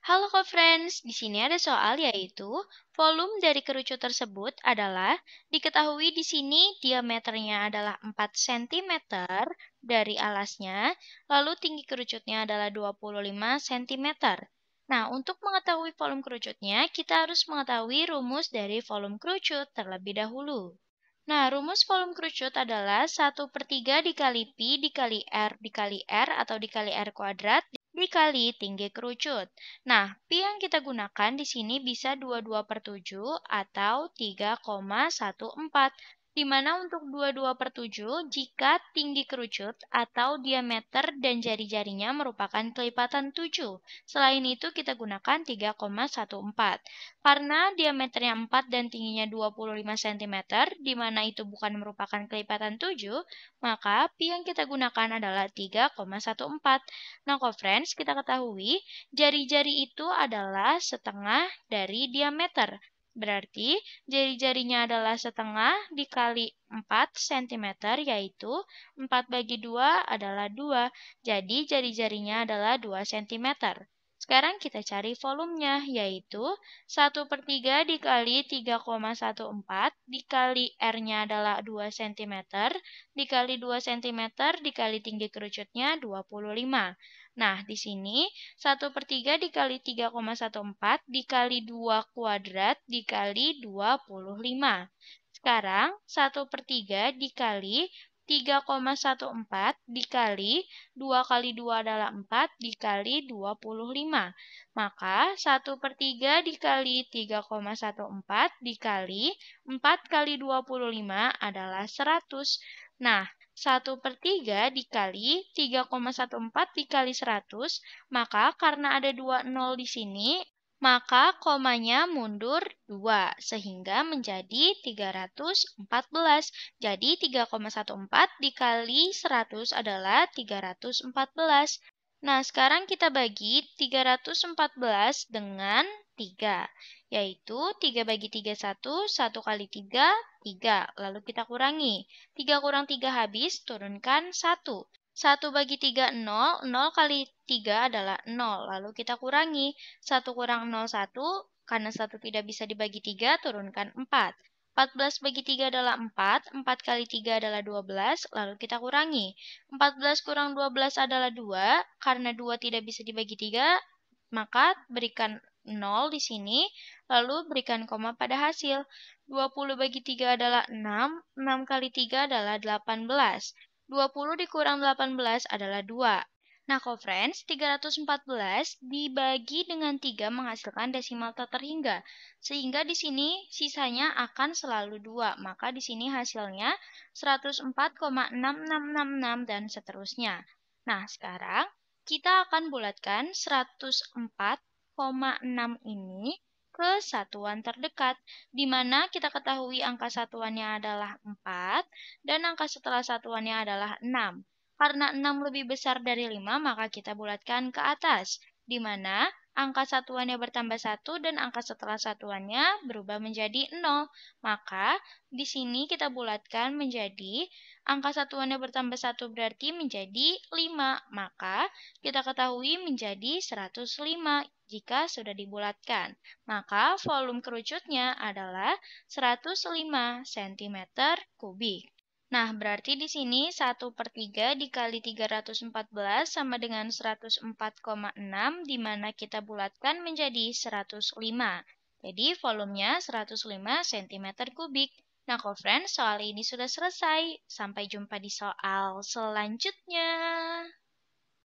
Halo co-friends, di sini ada soal yaitu volume dari kerucut tersebut adalah diketahui di sini diameternya adalah 4 cm dari alasnya, lalu tinggi kerucutnya adalah 25 cm. Nah, untuk mengetahui volume kerucutnya, kita harus mengetahui rumus dari volume kerucut terlebih dahulu. Nah, rumus volume kerucut adalah 1 per 3 dikali pi dikali r dikali r atau dikali r kuadrat dikali tinggi kerucut. Nah, pi yang kita gunakan di sini bisa 22 per 7 atau 3,14 di mana untuk 22 per 7 jika tinggi kerucut atau diameter dan jari-jarinya merupakan kelipatan 7. Selain itu kita gunakan 3,14. Karena diameternya 4 dan tingginya 25 cm, di mana itu bukan merupakan kelipatan 7, maka pi yang kita gunakan adalah 3,14. Nah, friends, kita ketahui jari-jari itu adalah setengah dari diameter. Berarti jari-jarinya adalah setengah dikali 4 cm yaitu 4 bagi 2 adalah 2. Jadi jari-jarinya adalah 2 cm. Sekarang kita cari volumenya, yaitu 1 per 3 dikali 3,14 dikali R-nya adalah 2 cm, dikali 2 cm dikali tinggi kerucutnya 25. Nah, di sini 1 per 3 dikali 3,14 dikali 2 kuadrat dikali 25. Sekarang 1 per 3 dikali 3,14 dikali 2 kali 2 adalah 4 dikali 25. Maka 1 per 3 dikali 3,14 dikali 4 kali 25 adalah 100. Nah, 1 per 3 dikali 3,14 dikali 100, maka karena ada 2 nol di sini, maka komanya mundur 2 sehingga menjadi 314. Jadi 3,14 dikali 100 adalah 314. Nah, sekarang kita bagi 314 dengan 3, yaitu 3 bagi 3 1, 1 kali 3, 3. Lalu kita kurangi. 3 kurang 3 habis, turunkan 1. 1 bagi 3 0, 0 kali 3 adalah 0. Lalu kita kurangi 1 kurang 0 1, karena 1 tidak bisa dibagi 3, turunkan 4. 14 bagi 3 adalah 4, 4 kali 3 adalah 12, lalu kita kurangi. 14 kurang 12 adalah 2, karena 2 tidak bisa dibagi 3, maka berikan 0 di sini, lalu berikan koma pada hasil. 20 bagi 3 adalah 6, 6 kali 3 adalah 18. 20 dikurang 18 adalah 2. Nah, co-friends, 314 dibagi dengan 3 menghasilkan desimal tak terhingga. Sehingga di sini sisanya akan selalu 2. Maka di sini hasilnya 104,6666 dan seterusnya. Nah, sekarang kita akan bulatkan 104,6 ini ke satuan terdekat, di mana kita ketahui angka satuannya adalah 4 dan angka setelah satuannya adalah 6. Karena 6 lebih besar dari 5, maka kita bulatkan ke atas, di mana angka satuannya bertambah satu dan angka setelah satuannya berubah menjadi 0. Maka di sini kita bulatkan menjadi angka satuannya bertambah satu berarti menjadi 5. Maka kita ketahui menjadi 105 jika sudah dibulatkan. Maka volume kerucutnya adalah 105 cm kubik. Nah, berarti di sini 1 per 3 dikali 314 sama dengan 104,6 di mana kita bulatkan menjadi 105. Jadi volumenya 105 cm kubik. Nah, ko friends, soal ini sudah selesai. Sampai jumpa di soal selanjutnya.